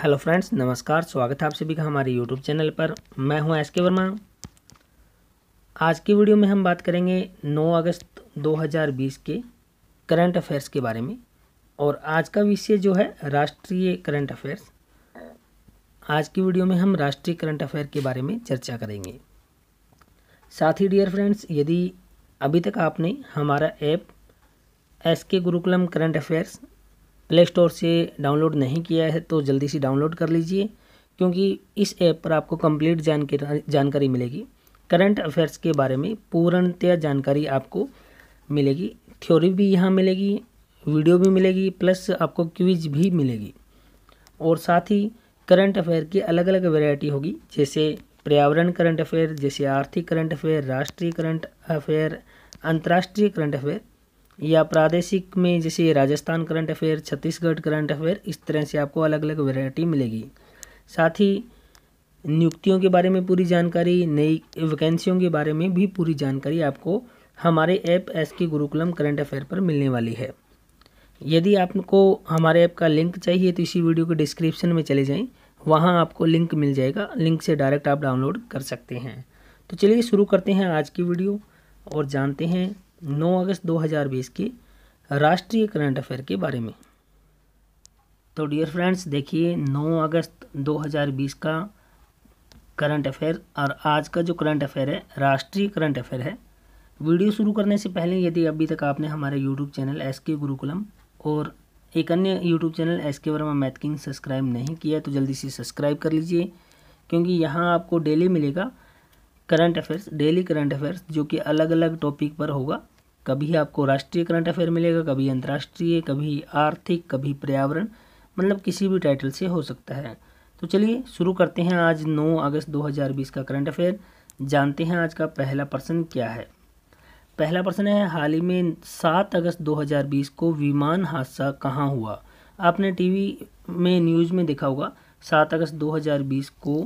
hello friends नमस्कार स्वागत है आप सभी का हमारे यूट्यूब चैनल पर मैं हूं एस के वर्मा आज की वीडियो में हम बात करेंगे 9 अगस्त 2020 के करंट अफेयर्स के बारे में और आज का विषय जो है राष्ट्रीय करंट अफेयर्स आज की वीडियो में हम राष्ट्रीय करंट अफेयर के बारे में चर्चा करेंगे साथ ही डियर फ्रेंड्स यदि अभी तक आपने हमारा app S K Gurukulam current affairs play store से डाउनलोड नहीं किया है तो जल्दी से डाउनलोड कर लीजिए क्योंकि इस ऐप पर आपको कंप्लीट जानकारी मिलेगी करंट अफेयर्स के बारे में पूर्णतया जानकारी आपको मिलेगी थ्योरी भी यहाँ मिलेगी वीडियो भी मिलेगी प्लस आपको क्विज भी मिलेगी और साथ ही करंट अफेयर की अलग अलग वैरायटी होगी जैसे पर्यावरण करंट अफेयर जैसे आर्थिक करंट अफेयर राष्ट्रीय करंट अफेयर अंतर्राष्ट्रीय करंट अफेयर या प्रादेशिक में जैसे Rajasthan current affair Chhattisgarh current affair इस तरह से आपको अलग अलग वैरायटी मिलेगी साथ ही नियुक्तियों के बारे में पूरी जानकारी नई वैकेंसियों के बारे में भी पूरी जानकारी आपको हमारे app S K Gurukulam current affair पर मिलने वाली है यदि आपको हमारे ऐप का लिंक चाहिए तो इसी वीडियो के डिस्क्रिप्शन में चले जाएँ वहाँ आपको लिंक मिल जाएगा लिंक से डायरेक्ट आप डाउनलोड कर सकते हैं तो चलिए शुरू करते हैं आज की वीडियो और जानते हैं 9 अगस्त 2020 के राष्ट्रीय करंट अफेयर के बारे में तो डियर फ्रेंड्स देखिए 9 अगस्त 2020 का करंट अफेयर और आज का जो करंट अफेयर है राष्ट्रीय करंट अफेयर है वीडियो शुरू करने से पहले यदि अभी तक आपने हमारे YouTube channel S K Gurukulam और एक अन्य यूट्यूब चैनल एस के वर्मा मैथ सब्सक्राइब नहीं किया तो जल्दी से सब्सक्राइब कर लीजिए क्योंकि यहाँ आपको डेली मिलेगा current affairs daily current affairs जो कि अलग अलग टॉपिक पर होगा कभी आपको राष्ट्रीय करंट अफेयर मिलेगा कभी अंतर्राष्ट्रीय कभी आर्थिक कभी पर्यावरण मतलब किसी भी टाइटल से हो सकता है तो चलिए शुरू करते हैं आज 9 अगस्त 2020 का करंट अफेयर जानते हैं आज का पहला प्रश्न क्या है पहला प्रश्न है हाल ही में 7 अगस्त 2020 को विमान हादसा कहाँ हुआ आपने टीवी में न्यूज़ में देखा होगा 7 अगस्त 2020 को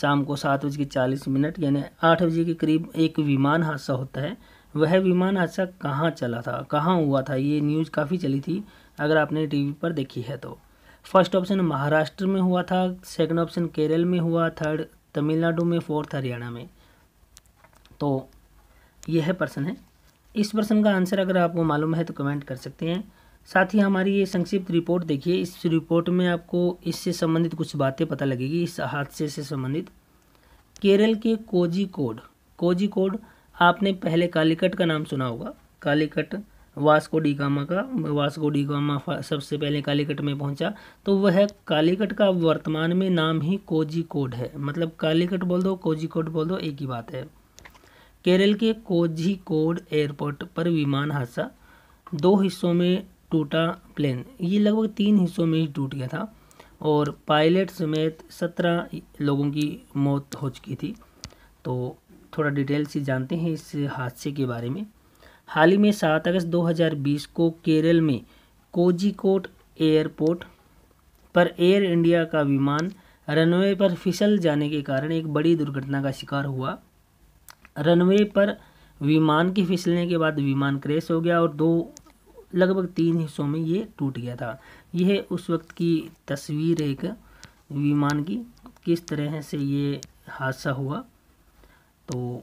शाम को सात बज के चालीस मिनट यानी आठ बजे के करीब एक विमान हादसा होता है वह विमान हादसा कहाँ चला था कहाँ हुआ था ये न्यूज़ काफ़ी चली थी अगर आपने टीवी पर देखी है तो फर्स्ट ऑप्शन महाराष्ट्र में हुआ था सेकंड ऑप्शन केरल में हुआ थर्ड तमिलनाडु में फोर्थ हरियाणा में तो यह प्रश्न है इस प्रश्न का आंसर अगर आपको मालूम है तो कमेंट कर सकते हैं साथ ही हमारी ये संक्षिप्त रिपोर्ट देखिए इस रिपोर्ट में आपको इससे संबंधित कुछ बातें पता लगेगी इस हादसे से संबंधित केरल के कोजी कोड कोजी कोड आपने पहले कालीकट का नाम सुना होगा कालीकट वास्को डिगामा का वास्को डिगामा सबसे पहले कालीकट में पहुंचा तो वह कालीकट का वर्तमान में नाम ही कोजी कोड है मतलब कालीकट बोल दो कोजी कोड बोल दो एक ही बात है केरल के कोजी कोड एयरपोर्ट पर विमान हादसा दो हिस्सों में टूटा प्लेन ये लगभग तीन हिस्सों में ही टूट गया था और पायलट समेत सत्रह लोगों की मौत हो चुकी थी तो थोड़ा डिटेल से जानते हैं इस हादसे के बारे में हाल ही में सात अगस्त 2020 को केरल में कोजिकोट एयरपोर्ट पर एयर इंडिया का विमान रनवे पर फिसल जाने के कारण एक बड़ी दुर्घटना का शिकार हुआ रनवे पर विमान के फिसलने के बाद विमान क्रैश हो गया और दो लगभग तीन हिस्सों में ये टूट गया था यह उस वक्त की तस्वीर एक विमान की किस तरह से ये हादसा हुआ तो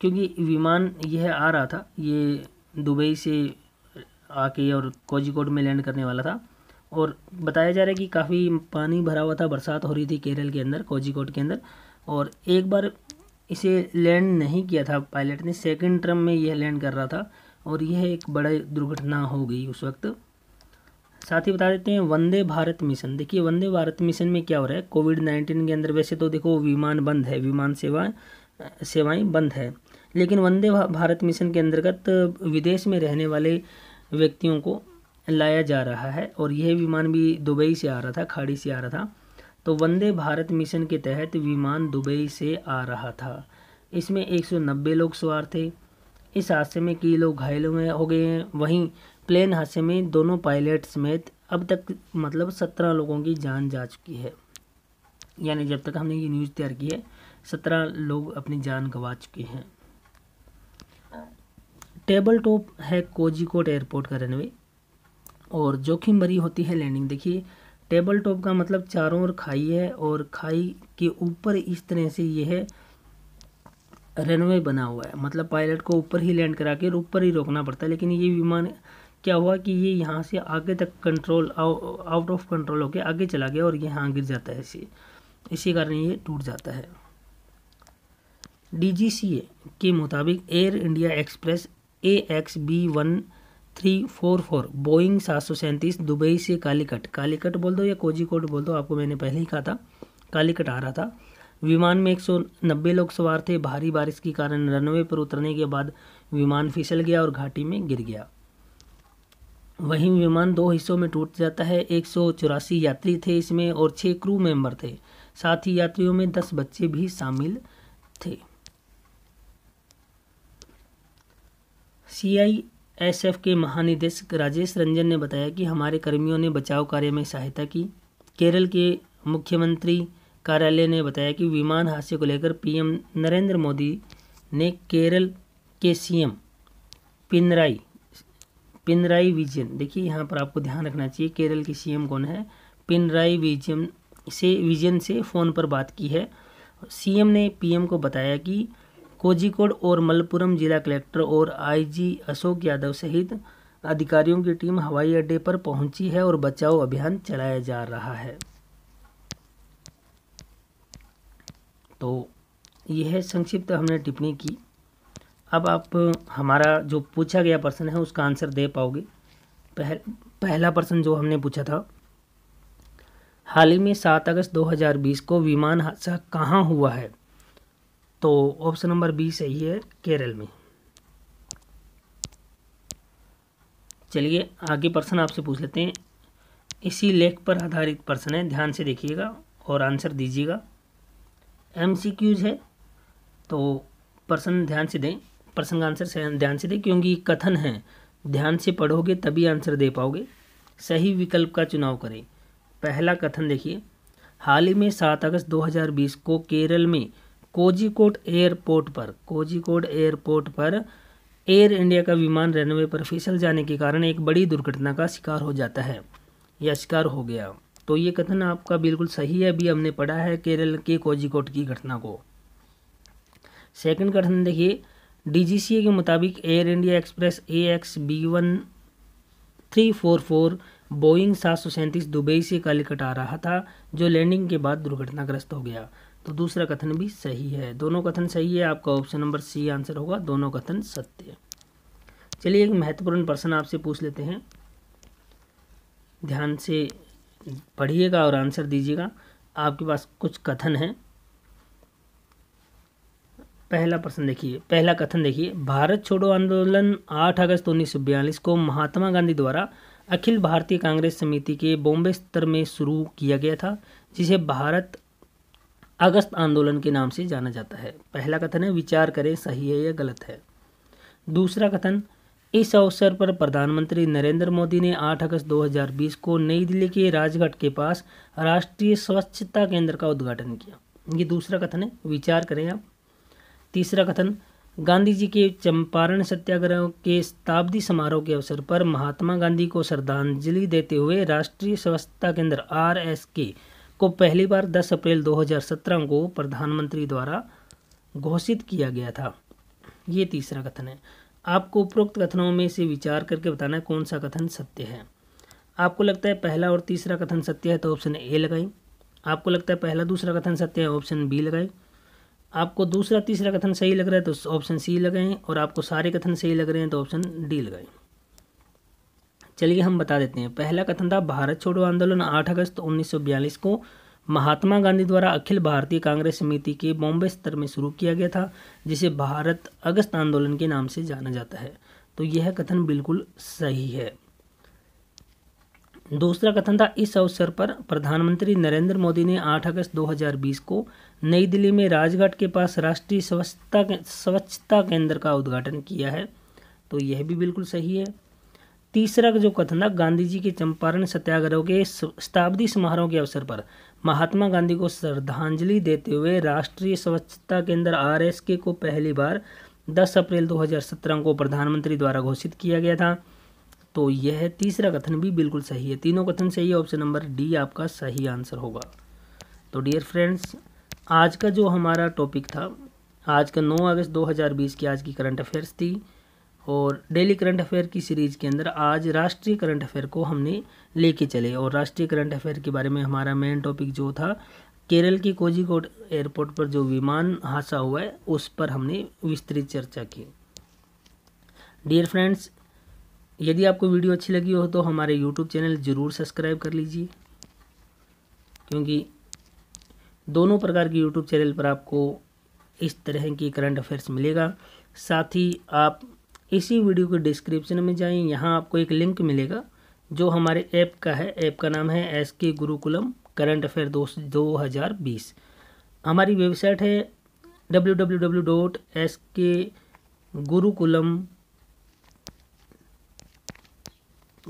क्योंकि विमान यह आ रहा था ये दुबई से आके और कोजिकोड में लैंड करने वाला था और बताया जा रहा है कि काफ़ी पानी भरा हुआ था बरसात हो रही थी केरल के अंदर कोजिकोड के अंदर और एक बार इसे लैंड नहीं किया था पायलट ने सेकंड टर्म में यह लैंड कर रहा था और यह एक बड़ा दुर्घटना हो गई उस वक्त साथ ही बता देते हैं वंदे भारत मिशन देखिए वंदे भारत मिशन में क्या हो रहा है कोविड नाइन्टीन के अंदर वैसे तो देखो विमान बंद है विमान सेवा सेवाएं बंद है लेकिन वंदे भारत मिशन के अंतर्गत विदेश में रहने वाले व्यक्तियों को लाया जा रहा है और यह विमान भी दुबई से आ रहा था खाड़ी से आ रहा था तो वंदे भारत मिशन के तहत विमान दुबई से आ रहा था इसमें 190 लोग सवार थे इस हादसे में कई लोग घायल हुए हो गए हैं वहीं प्लेन हादसे में दोनों पायलट समेत अब तक मतलब सत्रह लोगों की जान जा चुकी है यानी जब तक हमने ये न्यूज़ तैयार की है सत्रह लोग अपनी जान गंवा चुके हैं टेबल टॉप है कोजिकोट एयरपोर्ट का रनवे और जोखिम भरी होती है लैंडिंग देखिए टेबल टॉप का मतलब चारों ओर खाई है और खाई के ऊपर इस तरह से ये है रनवे बना हुआ है मतलब पायलट को ऊपर ही लैंड करा के ऊपर ही रोकना पड़ता है लेकिन ये विमान क्या हुआ कि ये यहाँ से आगे तक कंट्रोल आउट ऑफ कंट्रोल होकर आगे चला गया और यहाँ गिर जाता है इसी इसी कारण ये टूट जाता है डीजीसीए के मुताबिक Air India Express A X B one three four four Boeing सात सौ सैंतीस दुबई से कालीकट कालीकट बोल दो या कोजिकोट बोल दो आपको मैंने पहले ही कहा था कालीकट आ रहा था विमान में नब्बे लोग सवार थे भारी बारिश के कारण रनवे पर उतरने के बाद विमान फिसल गया और घाटी में गिर गया वहीं विमान दो हिस्सों में टूट जाता है एक यात्री थे इसमें और छः क्रू मेंबर थे साथ ही यात्रियों में दस बच्चे भी शामिल थे सीआईएसएफ के महानिदेशक राजेश रंजन ने बताया कि हमारे कर्मियों ने बचाव कार्य में सहायता की केरल के मुख्यमंत्री कार्यालय ने बताया कि विमान हादसे को लेकर पीएम नरेंद्र मोदी ने केरल के सीएम पिनराई पिनराई विजयन देखिए यहाँ पर आपको ध्यान रखना चाहिए केरल के सीएम कौन है पिनराई विजयन से विजयन से फ़ोन पर बात की है सीएम ने पीएम को बताया कि कोजिकोड और मलपुरम जिला कलेक्टर और आईजी अशोक यादव सहित अधिकारियों की टीम हवाई अड्डे पर पहुंची है और बचाव अभियान चलाया जा रहा है तो यह संक्षिप्त हमने टिप्पणी की अब आप हमारा जो पूछा गया प्रश्न है उसका आंसर दे पाओगे पह, पहला प्रश्न जो हमने पूछा था हाल ही में सात अगस्त 2020 को विमान हादसा कहाँ हुआ है तो ऑप्शन नंबर बी सही है केरल में चलिए आगे प्रश्न आपसे पूछ लेते हैं इसी लेख पर आधारित प्रश्न है ध्यान से देखिएगा और आंसर दीजिएगा एम सी क्यूज़ है तो प्रश्न ध्यान से दें प्रश्न आंसर ध्यान से दें क्योंकि कथन है ध्यान से पढ़ोगे तभी आंसर दे पाओगे सही विकल्प का चुनाव करें पहला कथन देखिए हाल ही में सात अगस्त 2020 को केरल में कोजिकोट एयरपोर्ट पर कोजिकोट एयरपोर्ट पर एयर इंडिया का विमान रनवे पर फिसल जाने के कारण एक बड़ी दुर्घटना का शिकार हो जाता है या शिकार हो गया तो ये कथन आपका बिल्कुल सही है अभी हमने पढ़ा है केरल के कोजिकोट की घटना को सेकंड कथन देखिए डीजीसीए के मुताबिक Air India Express A X B one three four four Boeing सात सौ सैंतीस दुबई से कट आ रहा था जो लैंडिंग के बाद दुर्घटनाग्रस्त हो गया तो दूसरा कथन भी सही है दोनों कथन सही है आपका ऑप्शन नंबर सी आंसर होगा दोनों कथन सत्य चलिए एक महत्वपूर्ण प्रश्न आपसे पूछ लेते हैं ध्यान से पढ़िएगा और आंसर दीजिएगा आपके पास कुछ कथन है पहला प्रश्न देखिए पहला कथन देखिए भारत छोड़ो आंदोलन 8 अगस्त उन्नीस को महात्मा गांधी द्वारा अखिल भारतीय कांग्रेस समिति के बॉम्बे स्तर में शुरू किया गया था जिसे भारत अगस्त आंदोलन के नाम से जाना जाता है पहला कथन है विचार करें सही है या गलत है दूसरा कथन इस अवसर पर प्रधानमंत्री नरेंद्र मोदी ने 8 अगस्त 2020 को नई दिल्ली के राजघाट के पास राष्ट्रीय स्वच्छता केंद्र का उद्घाटन किया ये दूसरा कथन है विचार करें आप तीसरा कथन गांधी जी के चंपारण सत्याग्रह के शताब्दी समारोह के अवसर पर महात्मा गांधी को श्रद्धांजलि देते हुए राष्ट्रीय स्वच्छता केंद्र आर एस के को पहली बार 10 अप्रैल 2017 को प्रधानमंत्री द्वारा घोषित किया गया था ये तीसरा कथन है आपको उपरोक्त कथनों में से विचार करके बताना है कौन सा कथन सत्य है आपको लगता है पहला और तीसरा कथन सत्य है तो ऑप्शन ए लगाएं आपको लगता है पहला दूसरा कथन सत्य है ऑप्शन बी लगाएं आपको दूसरा तीसरा कथन सही लग रहा है तो ऑप्शन सी लगाएं और आपको सारे कथन सही लग रहे हैं तो ऑप्शन डी लगाएं चलिए हम बता देते हैं पहला कथन था भारत छोड़ो आंदोलन आठ अगस्त उन्नीस को महात्मा गांधी द्वारा अखिल भारतीय कांग्रेस समिति के बॉम्बे स्तर में शुरू किया गया था जिसे भारत अगस्त आंदोलन के नाम से जाना जाता है तो यह कथन बिल्कुल सही है दूसरा कथन था इस अवसर पर प्रधानमंत्री नरेंद्र मोदी ने 8 अगस्त 2020 को नई दिल्ली में राजघाट के पास राष्ट्रीय स्वच्छता स्वच्छता केंद्र का उद्घाटन किया है तो यह भी बिल्कुल सही है तीसरा जो कथन था गांधी जी के चंपारण सत्याग्रह के शताब्दी समारोह के अवसर पर महात्मा गांधी को श्रद्धांजलि देते हुए राष्ट्रीय स्वच्छता केंद्र आर के को पहली बार 10 अप्रैल 2017 को प्रधानमंत्री द्वारा घोषित किया गया था तो यह तीसरा कथन भी बिल्कुल सही है तीनों कथन सही है ऑप्शन नंबर डी आपका सही आंसर होगा तो डियर फ्रेंड्स आज का जो हमारा टॉपिक था आज का 9 अगस्त 2020 की आज की करंट अफेयर्स थी और डेली करंट अफेयर की सीरीज़ के अंदर आज राष्ट्रीय करंट अफेयर को हमने लेके चले और राष्ट्रीय करंट अफेयर के बारे में हमारा मेन टॉपिक जो था केरल के कोजिकोड एयरपोर्ट पर जो विमान हादसा हुआ है उस पर हमने विस्तृत चर्चा की डियर फ्रेंड्स यदि आपको वीडियो अच्छी लगी हो तो हमारे यूट्यूब चैनल ज़रूर सब्सक्राइब कर लीजिए क्योंकि दोनों प्रकार के यूट्यूब चैनल पर आपको इस तरह की करंट अफेयर्स मिलेगा साथ ही आप इसी वीडियो के डिस्क्रिप्शन में जाएं यहाँ आपको एक लिंक मिलेगा जो हमारे ऐप का है ऐप का नाम है S K Gurukulam current affair दो दो हज़ार बीस हमारी वेबसाइट है W W W dot S K Gurukulam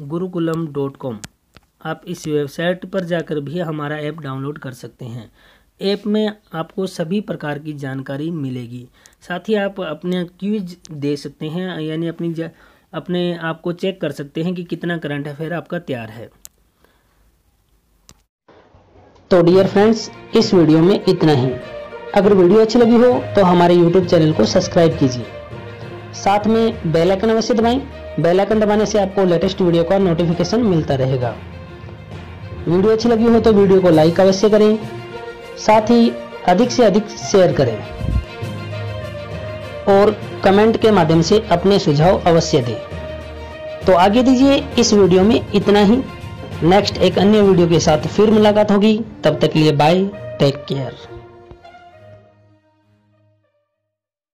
Gurukulam dot com आप इस वेबसाइट पर जाकर भी हमारा ऐप डाउनलोड कर सकते हैं ऐप में आपको सभी प्रकार की जानकारी मिलेगी साथ ही आप अपने क्यूज दे सकते हैं यानी अपनी अपने आप को चेक कर सकते हैं कि कितना करंट अफेयर आपका तैयार है तो डियर फ्रेंड्स इस वीडियो में इतना ही अगर वीडियो अच्छी लगी हो तो हमारे यूट्यूब चैनल को सब्सक्राइब कीजिए साथ में बेल आइकन अवश्य दबाएं बेल आइकन दबाने से आपको लेटेस्ट वीडियो का नोटिफिकेशन मिलता रहेगा वीडियो अच्छी लगी हो तो वीडियो को लाइक अवश्य करें साथ ही अधिक से अधिक शेयर करें और कमेंट के माध्यम से अपने सुझाव अवश्य दें तो आगे दीजिए इस वीडियो में इतना ही नेक्स्ट एक अन्य वीडियो के साथ फिर मुलाकात होगी तब तक के लिए बाय टेक केयर